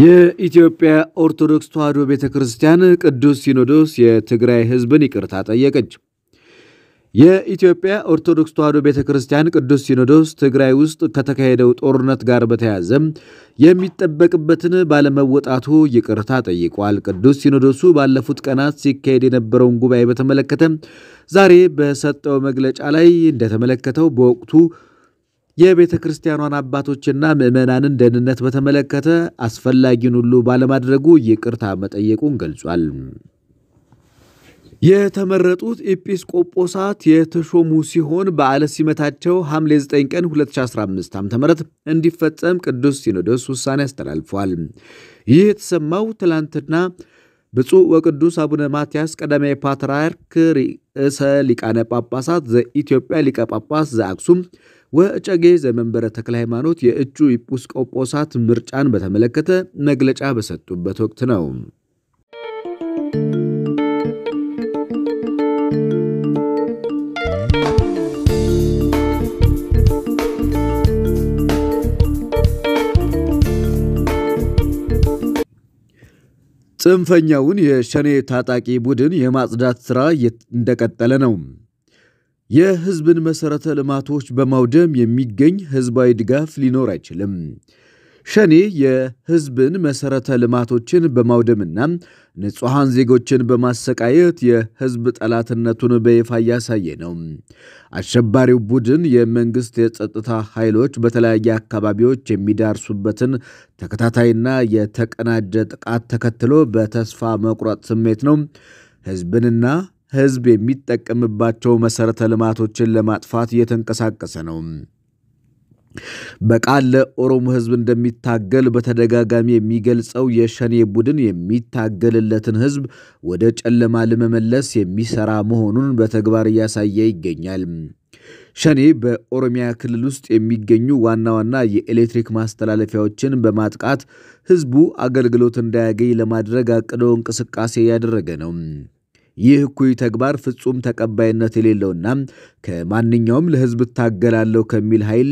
የኢትዮጵያ ኦርቶዶክስ ተዋሕዶ ቤተ ክርስቲያን ቅዱስ ሲኖዶስ የትግራይ ሕዝብን ይቅርታ ጠየቀች። የኢትዮጵያ ኦርቶዶክስ ተዋሕዶ ቤተ ክርስቲያን ቅዱስ ሲኖዶስ ትግራይ ውስጥ ከተካሄደው ጦርነት ጋር በተያያዘ የሚጠበቅበትን ባለመወጣቱ ይቅርታ ጠይቋል። ቅዱስ ሲኖዶሱ ባለፉት ቀናት ሲካሄድ የነበረውን ጉባኤ በተመለከተ ዛሬ በሰጠው መግለጫ ላይ እንደተመለከተው በወቅቱ የቤተ ክርስቲያኗን አባቶችና ምዕመናንን ደህንነት በተመለከተ አስፈላጊውን ሁሉ ባለማድረጉ ይቅርታ መጠየቁን ገልጿል። የተመረጡት ኤጲስቆጶሳት የተሾሙ ሲሆን በዓለ ሲመታቸው ሐምሌ 9 ቀን 2015 ዓ ም እንዲፈጸም ቅዱስ ሲኖዶስ ውሳኔ አስተላልፏል። ይህ የተሰማው ትላንትና ብፁዕ ወቅዱስ አቡነ ማትያስ ቀዳማዊ ፓትርያርክ ርዕሰ ሊቃነ ጳጳሳት ዘኢትዮጵያ ሊቀ ጳጳስ ዘአክሱም ወእጨጌ ዘመንበረ ተክለ ሃይማኖት የእጩ ኤጲስቆጶሳት ምርጫን በተመለከተ መግለጫ በሰጡበት ወቅት ነው። ጽንፈኛውን የሸኔ ታጣቂ ቡድን የማጽዳት ሥራ እንደቀጠለ ነው። የሕዝብን መሠረተ ልማቶች በማውደም የሚገኝ ሕዝባዊ ድጋፍ ሊኖር አይችልም። ሸኔ የህዝብን መሠረተ ልማቶችን በማውደምና ንጹሐን ዜጎችን በማሰቃየት የህዝብ ጠላትነቱን በይፋ እያሳየ ነው። አሸባሪው ቡድን የመንግሥት የጸጥታ ኃይሎች በተለያየ አካባቢዎች የሚዳርሱበትን ተከታታይና የተቀናጀ ጥቃት ተከትሎ በተስፋ መቁረጥ ስሜት ነው ህዝብንና ህዝብ የሚጠቀምባቸው መሠረተ ልማቶችን ለማጥፋት እየተንቀሳቀሰ ነው። በቃል ለኦሮሞ ህዝብ እንደሚታገል በተደጋጋሚ የሚገልጸው የሸኔ ቡድን የሚታገልለትን ህዝብ ወደ ጨለማ ለመመለስ የሚሰራ መሆኑን በተግባር እያሳየ ይገኛል። ሸኔ በኦሮሚያ ክልል ውስጥ የሚገኙ ዋና ዋና የኤሌክትሪክ ማስተላለፊያዎችን በማጥቃት ህዝቡ አገልግሎት እንዳያገኝ ለማድረግ አቅዶ እንቅስቃሴ እያደረገ ነው። ይህ እኩይ ተግባር ፍጹም ተቀባይነት የሌለውና ከማንኛውም ለህዝብ እታገላለሁ ከሚል ኃይል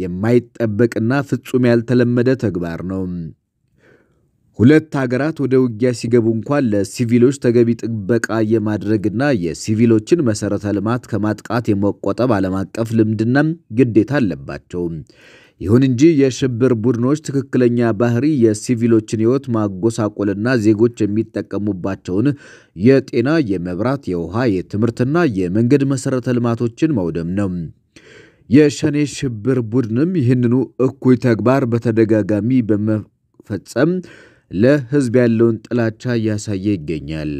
የማይጠበቅና ፍጹም ያልተለመደ ተግባር ነው። ሁለት ሀገራት ወደ ውጊያ ሲገቡ እንኳን ለሲቪሎች ተገቢ ጥበቃ የማድረግና የሲቪሎችን መሠረተ ልማት ከማጥቃት የመቆጠብ ዓለም አቀፍ ልምድና ግዴታ አለባቸው። ይሁን እንጂ የሽብር ቡድኖች ትክክለኛ ባህሪ የሲቪሎችን ሕይወት ማጎሳቆልና ዜጎች የሚጠቀሙባቸውን የጤና፣ የመብራት፣ የውሃ፣ የትምህርትና የመንገድ መሠረተ ልማቶችን መውደም ነው። የሸኔ ሽብር ቡድንም ይህንኑ እኩይ ተግባር በተደጋጋሚ በመፈጸም ለሕዝብ ያለውን ጥላቻ እያሳየ ይገኛል።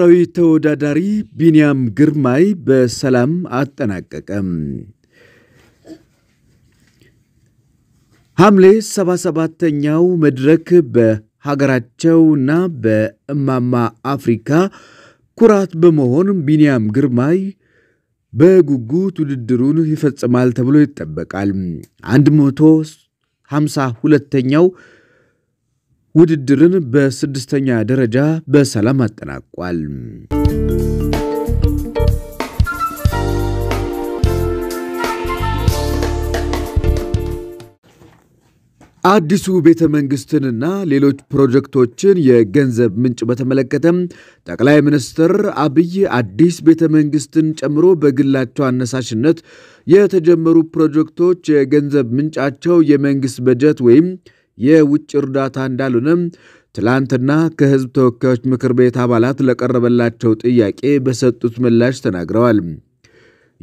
ራዊ ተወዳዳሪ ቢንያም ግርማይ በሰላም አጠናቀቀም። ሐምሌ 77ኛው መድረክ በ ሀገራቸውና በእማማ አፍሪካ ኩራት በመሆን ቢንያም ግርማይ በጉጉት ውድድሩን ይፈጽማል ተብሎ ይጠበቃል። 152ተኛው ውድድርን በስድስተኛ ደረጃ በሰላም አጠናቋል። አዲሱ ቤተ መንግስትንና ሌሎች ፕሮጀክቶችን የገንዘብ ምንጭ በተመለከተም ጠቅላይ ሚኒስትር አብይ አዲስ ቤተ መንግስትን ጨምሮ በግላቸው አነሳሽነት የተጀመሩ ፕሮጀክቶች የገንዘብ ምንጫቸው የመንግስት በጀት ወይም የውጭ እርዳታ እንዳልሆነም ትላንትና ከህዝብ ተወካዮች ምክር ቤት አባላት ለቀረበላቸው ጥያቄ በሰጡት ምላሽ ተናግረዋል።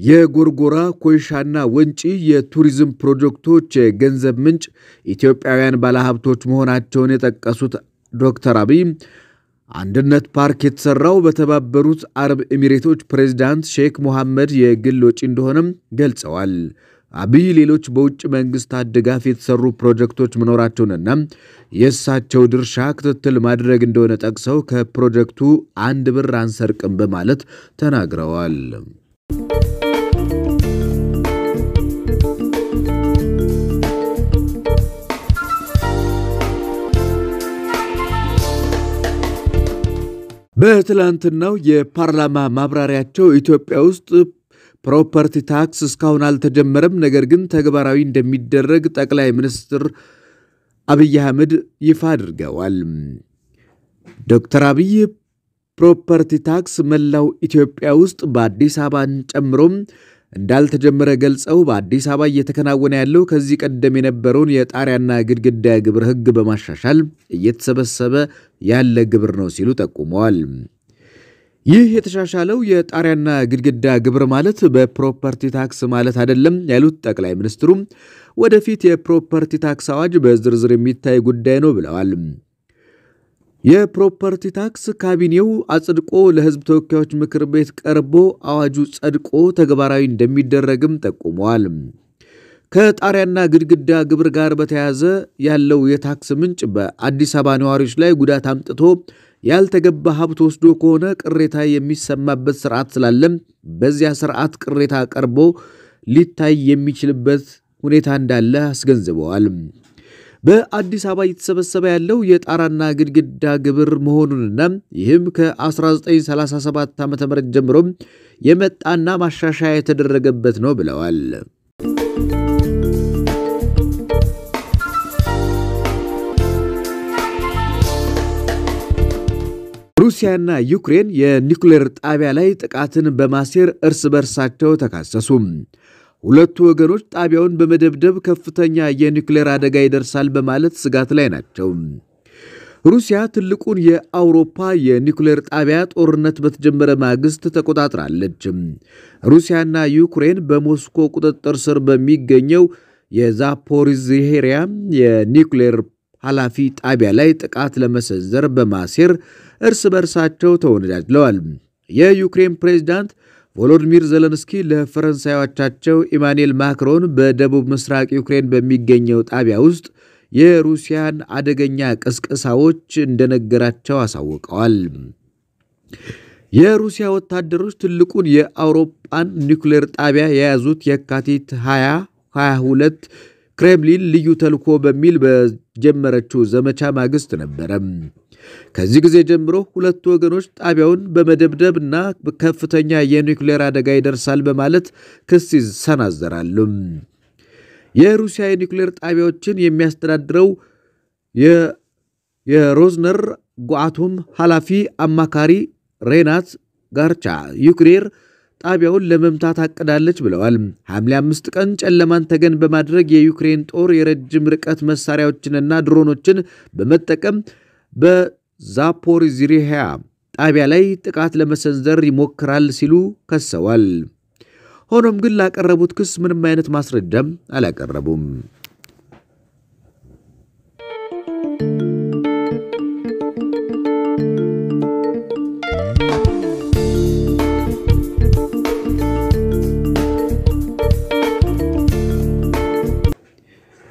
የጎርጎራ ኮይሻና ወንጪ የቱሪዝም ፕሮጀክቶች የገንዘብ ምንጭ ኢትዮጵያውያን ባለሀብቶች መሆናቸውን የጠቀሱት ዶክተር አብይ አንድነት ፓርክ የተሰራው በተባበሩት አረብ ኤሚሬቶች ፕሬዚዳንት ሼክ ሞሐመድ የግል ወጪ እንደሆነም ገልጸዋል። አብይ ሌሎች በውጭ መንግስታት ድጋፍ የተሰሩ ፕሮጀክቶች መኖራቸውንና የእሳቸው ድርሻ ክትትል ማድረግ እንደሆነ ጠቅሰው ከፕሮጀክቱ አንድ ብር አንሰርቅም በማለት ተናግረዋል። በትላንትናው የፓርላማ ማብራሪያቸው ኢትዮጵያ ውስጥ ፕሮፐርቲ ታክስ እስካሁን አልተጀመረም፣ ነገር ግን ተግባራዊ እንደሚደረግ ጠቅላይ ሚኒስትር አብይ አህመድ ይፋ አድርገዋል። ዶክተር አብይ ፕሮፐርቲ ታክስ መላው ኢትዮጵያ ውስጥ በአዲስ አበባን ጨምሮም እንዳልተጀመረ ገልጸው በአዲስ አበባ እየተከናወነ ያለው ከዚህ ቀደም የነበረውን የጣሪያና ግድግዳ ግብር ሕግ በማሻሻል እየተሰበሰበ ያለ ግብር ነው ሲሉ ጠቁመዋል። ይህ የተሻሻለው የጣሪያና ግድግዳ ግብር ማለት በፕሮፐርቲ ታክስ ማለት አይደለም ያሉት ጠቅላይ ሚኒስትሩም ወደፊት የፕሮፐርቲ ታክስ አዋጅ በዝርዝር የሚታይ ጉዳይ ነው ብለዋል። የፕሮፐርቲ ታክስ ካቢኔው አጽድቆ ለሕዝብ ተወካዮች ምክር ቤት ቀርቦ አዋጁ ጸድቆ ተግባራዊ እንደሚደረግም ጠቁመዋል። ከጣሪያና ግድግዳ ግብር ጋር በተያያዘ ያለው የታክስ ምንጭ በአዲስ አበባ ነዋሪዎች ላይ ጉዳት አምጥቶ ያልተገባ ሀብት ወስዶ ከሆነ ቅሬታ የሚሰማበት ስርዓት ስላለም በዚያ ስርዓት ቅሬታ ቀርቦ ሊታይ የሚችልበት ሁኔታ እንዳለ አስገንዝበዋል። በአዲስ አበባ እየተሰበሰበ ያለው የጣራና ግድግዳ ግብር መሆኑንና ይህም ከ1937 ዓ ም ጀምሮ የመጣና ማሻሻያ የተደረገበት ነው ብለዋል። ሩሲያና ዩክሬን የኒውክሌር ጣቢያ ላይ ጥቃትን በማሴር እርስ በርሳቸው ተካሰሱ። ሁለቱ ወገኖች ጣቢያውን በመደብደብ ከፍተኛ የኒውክሌር አደጋ ይደርሳል በማለት ስጋት ላይ ናቸው። ሩሲያ ትልቁን የአውሮፓ የኒውክሌር ጣቢያ ጦርነት በተጀመረ ማግስት ተቆጣጥራለች። ሩሲያና ዩክሬን በሞስኮ ቁጥጥር ስር በሚገኘው የዛፖሪዝሄሪያ የኒውክሌር ኃላፊ ጣቢያ ላይ ጥቃት ለመሰንዘር በማሴር እርስ በርሳቸው ተወነጃጅለዋል። የዩክሬን ፕሬዝዳንት ቮሎዲሚር ዘለንስኪ ለፈረንሳዮቻቸው ኢማኑኤል ማክሮን በደቡብ ምስራቅ ዩክሬን በሚገኘው ጣቢያ ውስጥ የሩሲያን አደገኛ ቅስቀሳዎች እንደነገራቸው አሳውቀዋል። የሩሲያ ወታደሮች ትልቁን የአውሮፓን ኒውክሌር ጣቢያ የያዙት የካቲት 2022 ክሬምሊን ልዩ ተልኮ በሚል በጀመረችው ዘመቻ ማግስት ነበረ። ከዚህ ጊዜ ጀምሮ ሁለቱ ወገኖች ጣቢያውን በመደብደብ እና ከፍተኛ የኒውክሌር አደጋ ይደርሳል በማለት ክስ ይሰናዘራሉ። የሩሲያ የኒውክሌር ጣቢያዎችን የሚያስተዳድረው የሮዝነር ጉአቶም ኃላፊ አማካሪ ሬናት ጋርቻ ዩክሬር ጣቢያውን ለመምታት አቅዳለች ብለዋል። ሐምሌ አምስት ቀን ጨለማን ተገን በማድረግ የዩክሬን ጦር የረጅም ርቀት መሳሪያዎችንና ድሮኖችን በመጠቀም ዛፖሪዝሪያ ጣቢያ ላይ ጥቃት ለመሰንዘር ይሞክራል ሲሉ ከሰዋል። ሆኖም ግን ላቀረቡት ክስ ምንም አይነት ማስረጃም አላቀረቡም።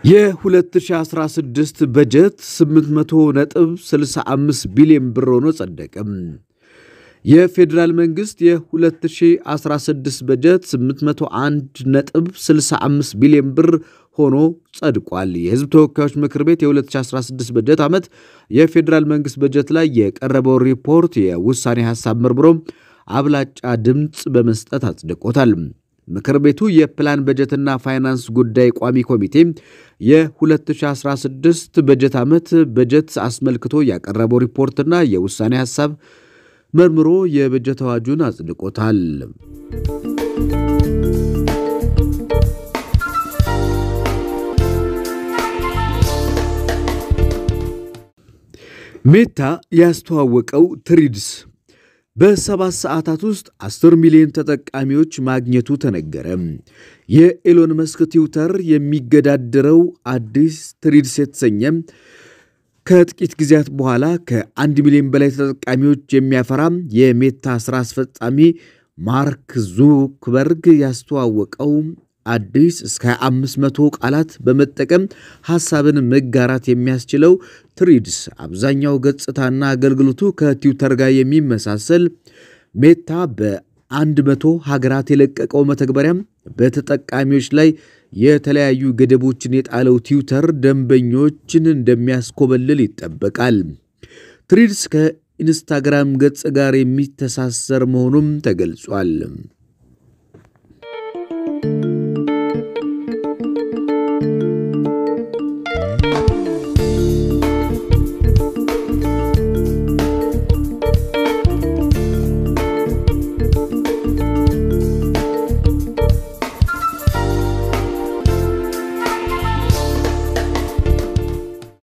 የ2016 በጀት 865 ቢሊዮን ብር ሆኖ ጸደቀም። የፌዴራል መንግሥት የ2016 በጀት 801.65 ቢሊዮን ብር ሆኖ ጸድቋል። የሕዝብ ተወካዮች ምክር ቤት የ2016 በጀት ዓመት የፌዴራል መንግሥት በጀት ላይ የቀረበው ሪፖርት የውሳኔ ሐሳብ መርምሮም አብላጫ ድምፅ በመስጠት አጽድቆታል። ምክር ቤቱ የፕላን በጀትና ፋይናንስ ጉዳይ ቋሚ ኮሚቴ የ2016 በጀት ዓመት በጀት አስመልክቶ ያቀረበው ሪፖርትና የውሳኔ ሐሳብ መርምሮ የበጀት አዋጁን አጽድቆታል። ሜታ ያስተዋወቀው ትሪድስ በሰባት ሰዓታት ውስጥ 10 ሚሊዮን ተጠቃሚዎች ማግኘቱ ተነገረ። የኤሎን መስክ ትዊተር የሚገዳደረው አዲስ ትሪድስ የተሰኘ ከጥቂት ጊዜያት በኋላ ከአንድ ሚሊዮን በላይ ተጠቃሚዎች የሚያፈራ የሜታ ስራ አስፈጻሚ ማርክ ዙክበርግ ያስተዋወቀው አዲስ እስከ 500 ቃላት በመጠቀም ሐሳብን መጋራት የሚያስችለው ትሪድስ አብዛኛው ገጽታና አገልግሎቱ ከትዊተር ጋር የሚመሳሰል ሜታ በአንድ መቶ ሀገራት የለቀቀው መተግበሪያም በተጠቃሚዎች ላይ የተለያዩ ገደቦችን የጣለው ትዊተር ደንበኞችን እንደሚያስኮበልል ይጠበቃል። ትሪድስ ከኢንስታግራም ገጽ ጋር የሚተሳሰር መሆኑም ተገልጿል።